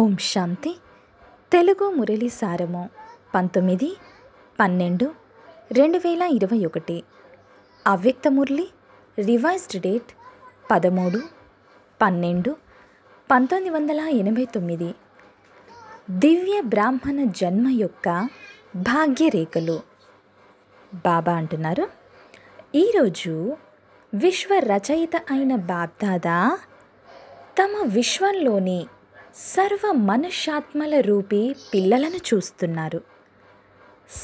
ఓం శాంతి తెలుగు మురళి సారము పంతొమ్మిది పన్నెండు రెండు వేల ఇరవై ఒకటి అవ్యక్త మురళి రివైజ్డ్ డేట్ పదమూడు పన్నెండు పంతొమ్మిది వందల ఎనభై తొమ్మిది దివ్య బ్రాహ్మణ జన్మ యొక్క భాగ్యరేఖలు బాబా అంటున్నారు ఈరోజు విశ్వ రచయిత అయిన బాబ్దాదా తమ విశ్వంలోని సర్వ మనుష్యాత్మల రూపీ పిల్లలను చూస్తున్నారు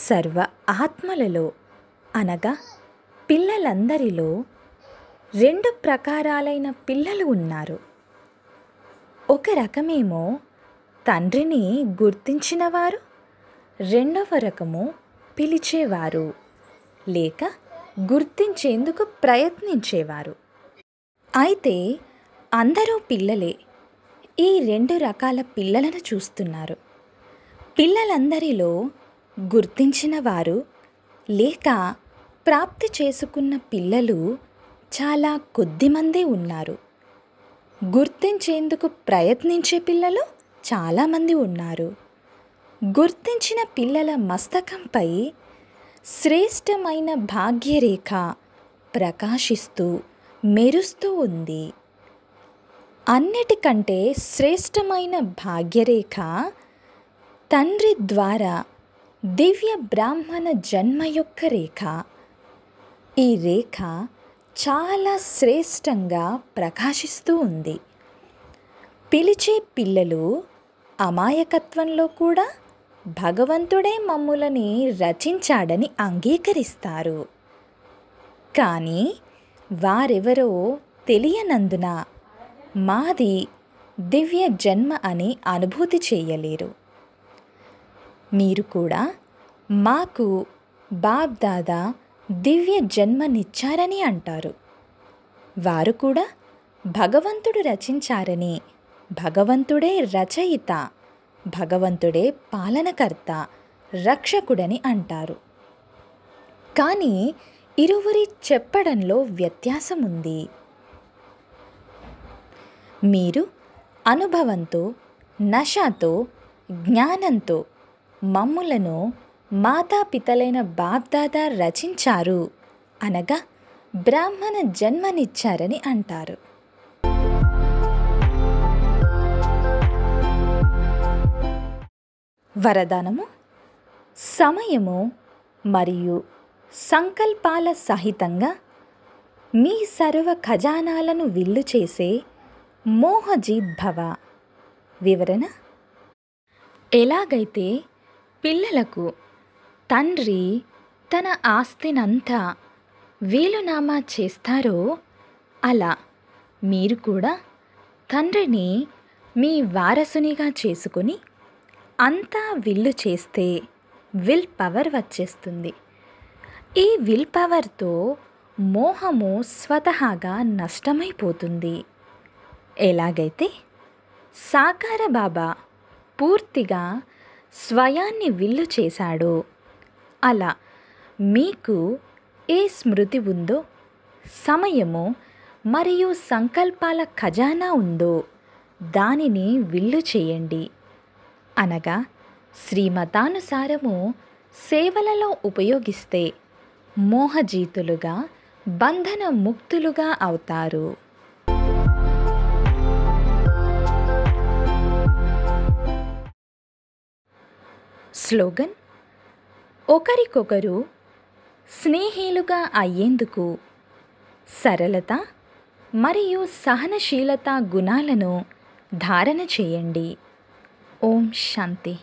సర్వ ఆత్మలలో అనగా పిల్లలందరిలో రెండు ప్రకారాలైన పిల్లలు ఉన్నారు ఒక రకమేమో తండ్రిని గుర్తించినవారు రెండవ రకము పిలిచేవారు లేక గుర్తించేందుకు ప్రయత్నించేవారు అయితే అందరూ పిల్లలే ఈ రెండు రకాల పిల్లలను చూస్తున్నారు పిల్లలందరిలో గుర్తించిన వారు లేక ప్రాప్తి చేసుకున్న పిల్లలు చాలా కొద్దిమంది ఉన్నారు గుర్తించేందుకు ప్రయత్నించే పిల్లలు చాలామంది ఉన్నారు గుర్తించిన పిల్లల మస్తకంపై శ్రేష్టమైన భాగ్యరేఖ ప్రకాశిస్తూ మెరుస్తూ ఉంది అన్నిటికంటే శ్రేష్టమైన భాగ్యరేఖ తండ్రి ద్వారా దివ్య బ్రాహ్మణ జన్మ యొక్క రేఖ ఈ రేఖ చాలా శ్రేష్టంగా ప్రకాశిస్తూ ఉంది పిలిచే పిల్లలు అమాయకత్వంలో కూడా భగవంతుడే మమ్ములని రచించాడని అంగీకరిస్తారు కానీ వారెవరో తెలియనందున మాది దివ్య జన్మ అని అనుభూతి చేయలేరు మీరు కూడా మాకు బాబ్దాదా దివ్య జన్మనిచ్చారని అంటారు వారు కూడా భగవంతుడు రచించారని భగవంతుడే రచయిత భగవంతుడే పాలనకర్త రక్షకుడని అంటారు కానీ ఇరువురి చెప్పడంలో వ్యత్యాసం ఉంది మీరు అనుభవంతో నషాతో జ్ఞానంతో మమ్ములను మాతాపితలైన బాప్దాద రచించారు అనగా బ్రాహ్మణ జన్మనిచ్చారని అంటారు వరదానము సమయము మరియు సంకల్పాల సహితంగా మీ సర్వ ఖజానాలను విల్లు చేసే మోహజీద్భవ వివరణ ఎలాగైతే పిల్లలకు తండ్రి తన ఆస్తినంతా వీలునామా చేస్తారో అలా మీరు కూడా తండ్రిని మీ వారసునిగా చేసుకుని అంతా విల్లు చేస్తే విల్ పవర్ వచ్చేస్తుంది ఈ విల్ పవర్తో మోహము స్వతహాగా నష్టమైపోతుంది ఎలాగైతే సాకార బాబా పూర్తిగా స్వయాన్ని విల్లు చేశాడో అలా మీకు ఏ స్మృతి ఉందో సమయము మరియు సంకల్పాల ఖజానా ఉందో దానిని విల్లు చేయండి అనగా శ్రీమతానుసారము సేవలలో ఉపయోగిస్తే మోహజీతులుగా బంధన ముక్తులుగా అవుతారు స్లోగన్ ఒకరికొకరు స్నేహీలుగా అయ్యేందుకు సరళత మరియు సహనశీలత గుణాలను ధారణ చేయండి ఓం శాంతి